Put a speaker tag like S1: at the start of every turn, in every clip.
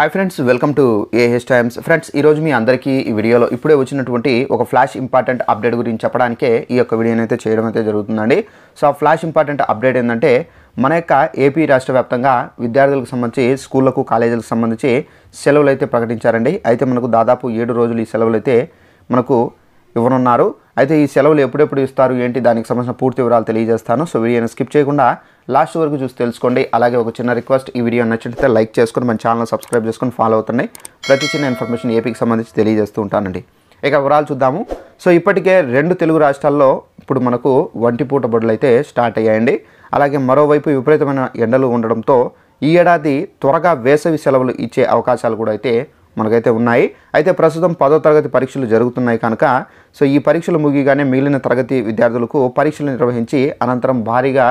S1: hi friends welcome to A H times friends ఈరోజు మీ అందరికీ ఈ వీడియోలో ఇప్పుడే వచ్చినటువంటి ఒక ఫ్లాష్ ఇంపార్టెంట్ అప్డేట్ గురించి చెప్పడానికే ఈ యొక్క వీడియోని అయితే చేయడం అయితే జరుగుతుందండి సో ఆ ఫ్లాష్ ఇంపార్టెంట్ అప్డేట్ ఏంటంటే మన యొక్క ఏపీ రాష్ట్ర వ్యాప్తంగా విద్యార్థులకు సంబంధించి స్కూళ్లకు కాలేజీలకు సంబంధించి సెలవులు అయితే ప్రకటించారండి అయితే మనకు దాదాపు ఏడు రోజులు ఈ సెలవులు అయితే మనకు ఇవ్వనున్నారు అయితే ఈ సెలవులు ఎప్పుడెప్పుడు ఇస్తారు ఏంటి దానికి సంబంధించిన పూర్తి వివరాలు తెలియజేస్తాను సో వీడియోని స్కిప్ చేయకుండా లాస్ట్ వరకు చూసి తెలుసుకోండి అలాగే ఒక చిన్న రిక్వెస్ట్ ఈ వీడియో నచ్చితే లైక్ చేసుకుని మన ఛానల్ సబ్స్క్రైబ్ చేసుకుని ఫాలో అవుతున్నాయి ప్రతి చిన్న ఇన్ఫర్మేషన్ ఏపీకి సంబంధించి తెలియజేస్తూ ఉంటానండి ఇక వివరాలు చూద్దాము సో ఇప్పటికే రెండు తెలుగు రాష్ట్రాల్లో ఇప్పుడు మనకు వంటిపూట బడులు అయితే స్టార్ట్ అయ్యాయండి అలాగే మరోవైపు విపరీతమైన ఎండలు ఉండడంతో ఈ ఏడాది త్వరగా వేసవి సెలవులు ఇచ్చే అవకాశాలు కూడా అయితే మనకైతే ఉన్నాయి అయితే ప్రస్తుతం పదో తరగతి పరీక్షలు జరుగుతున్నాయి కనుక సో ఈ పరీక్షలు ముగిగానే మిగిలిన తరగతి విద్యార్థులకు పరీక్షలు నిర్వహించి అనంతరం భారీగా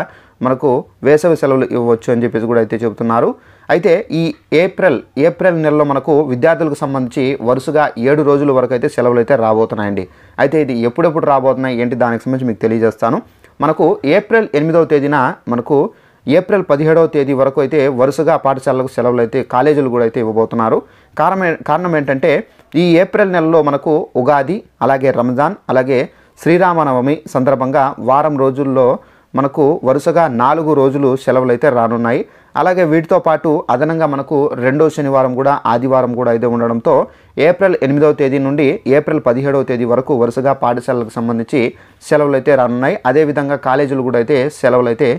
S1: మనకు వేసవి సెలవులు ఇవ్వచ్చు అని చెప్పేసి కూడా అయితే చెబుతున్నారు అయితే ఈ ఏప్రిల్ ఏప్రిల్ నెలలో మనకు విద్యార్థులకు సంబంధించి వరుసగా ఏడు రోజుల వరకు అయితే సెలవులు అయితే రాబోతున్నాయండి అయితే ఇది ఎప్పుడెప్పుడు రాబోతున్నాయి ఏంటి దానికి సంబంధించి మీకు తెలియజేస్తాను మనకు ఏప్రిల్ ఎనిమిదవ తేదీన మనకు ఏప్రిల్ పదిహేడవ తేదీ వరకు అయితే వరుసగా పాఠశాలకు సెలవులు అయితే కాలేజీలు కూడా అయితే ఇవ్వబోతున్నారు కారణం కారణం ఏంటంటే ఈ ఏప్రిల్ నెలలో మనకు ఉగాది అలాగే రంజాన్ అలాగే శ్రీరామనవమి సందర్భంగా వారం రోజుల్లో మనకు వరుసగా నాలుగు రోజులు సెలవులు అయితే రానున్నాయి అలాగే వీటితో పాటు అదనంగా మనకు రెండో శనివారం కూడా ఆదివారం కూడా అయితే ఉండడంతో ఏప్రిల్ ఎనిమిదవ తేదీ నుండి ఏప్రిల్ పదిహేడవ తేదీ వరకు వరుసగా పాఠశాలకు సంబంధించి సెలవులు అయితే రానున్నాయి అదేవిధంగా కాలేజీలు కూడా అయితే సెలవులు అయితే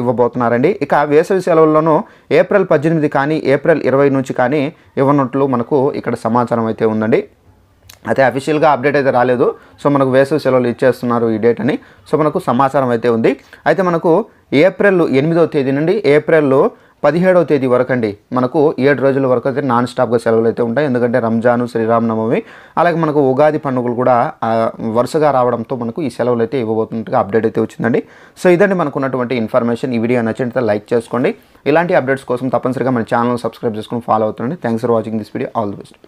S1: ఇవ్వబోతున్నారండి ఇక వేసవి సెలవుల్లోనూ ఏప్రిల్ పద్దెనిమిది కానీ ఏప్రిల్ ఇరవై నుంచి కానీ ఇవ్వనట్లు మనకు ఇక్కడ సమాచారం అయితే ఉందండి అయితే అఫీషియల్గా అప్డేట్ అయితే రాలేదు సో మనకు వేసవి సెలవులు ఇచ్చేస్తున్నారు ఈ డేట్ అని సో మనకు సమాచారం అయితే ఉంది అయితే మనకు ఏప్రిల్ ఎనిమిదవ తేదీ నుండి ఏప్రిల్ పదిహేడవ తేదీ వరకు అండి మనకు ఏడు రోజుల వరకు అయితే నాన్ స్టాప్గా సెలవులు అయితే ఉంటాయి ఎందుకంటే రంజాను శ్రీరామనవమి అలాగే మనకు ఉగాది పండుగలు కూడా వరుసగా రావడంతో మనకు ఈ సెలవులు అయితే ఇవ్వబోతున్నట్టుగా అప్డేట్ అయితే వచ్చిందండి సో ఇదండి మనకున్నటువంటి ఇన్ఫర్మేషన్ ఈ వీడియో నచ్చినట్టు లైక్ చేసుకోండి ఇలాంటి అప్డేట్స్ కోసం తప్పనిసరిగా మన ఛానల్ సబ్స్క్రైబ్ చేసుకుని ఫాలో అవుతుండండి thanks for watching this video all the best